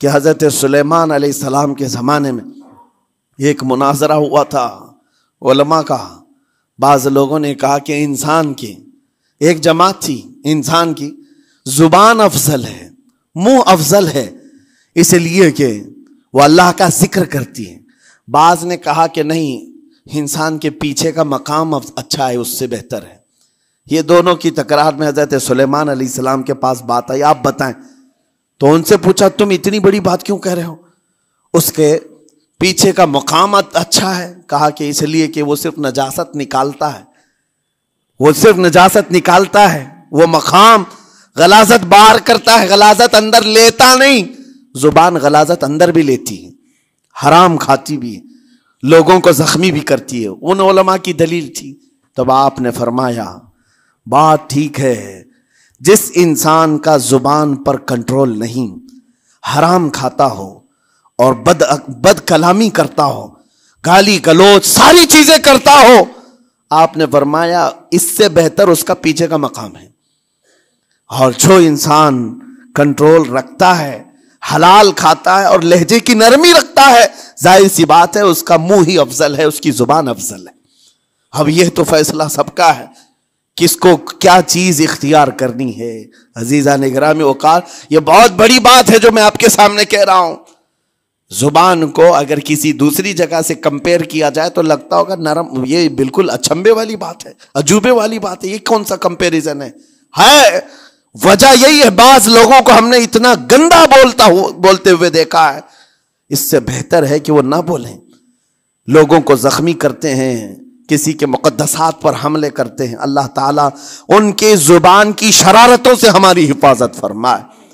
कि हज़रत सुलेमान सलाम के ज़माने में एक मुनाजरा हुआ था उलमा का बाज़ लोगों ने कहा कि इंसान की एक जमात थी इंसान की ज़ुबान अफजल है मुंह अफजल है इसलिए कि वो अल्लाह का जिक्र करती है बाज़ ने कहा कि नहीं इंसान के पीछे का मकाम अच्छा है उससे बेहतर है ये दोनों की तकरार में हज़रत सुलेमान सलाम के पास बात आई आप बताएं तो उनसे पूछा तुम इतनी बड़ी बात क्यों कह रहे हो उसके पीछे का मुकाम अच्छा है कहा कि इसलिए कि वो सिर्फ नजासत निकालता है वो सिर्फ नजासत निकालता है वो मकाम गलाजत बाहर करता है गलाजत अंदर लेता नहीं जुबान गलाजत अंदर भी लेती है हराम खाती भी लोगों को जख्मी भी करती है उन ओलमा की दलील थी तब आपने फरमाया बात ठीक है जिस इंसान का ज़ुबान पर कंट्रोल नहीं हराम खाता हो और बद बद कलामी करता हो गाली गलोच सारी चीज़ें करता हो आपने फरमाया इससे बेहतर उसका पीछे का मकाम है और जो इंसान कंट्रोल रखता है हलाल खाता है और लहजे की नरमी रखता है जाहिर सी बात है उसका मुंह ही अफजल है उसकी जुबान अफजल है अब यह तो फैसला सबका है किसको क्या चीज इख्तियार करनी है अजीजा निगरा में ओकार यह बहुत बड़ी बात है जो मैं आपके सामने कह रहा हूं जुबान को अगर किसी दूसरी जगह से कंपेयर किया जाए तो लगता होगा नरम ये बिल्कुल अचंबे वाली बात है अजूबे वाली बात है ये कौन सा कंपेरिजन है है वजह यही है बाज लोगों को हमने इतना गंदा बोलता हो बोलते हुए देखा है इससे बेहतर है कि वो ना बोलें लोगों को जख्मी करते हैं किसी के मुकदसात पर हमले करते हैं अल्लाह ताला उनके ज़ुबान की शरारतों से हमारी हिफाजत फरमाए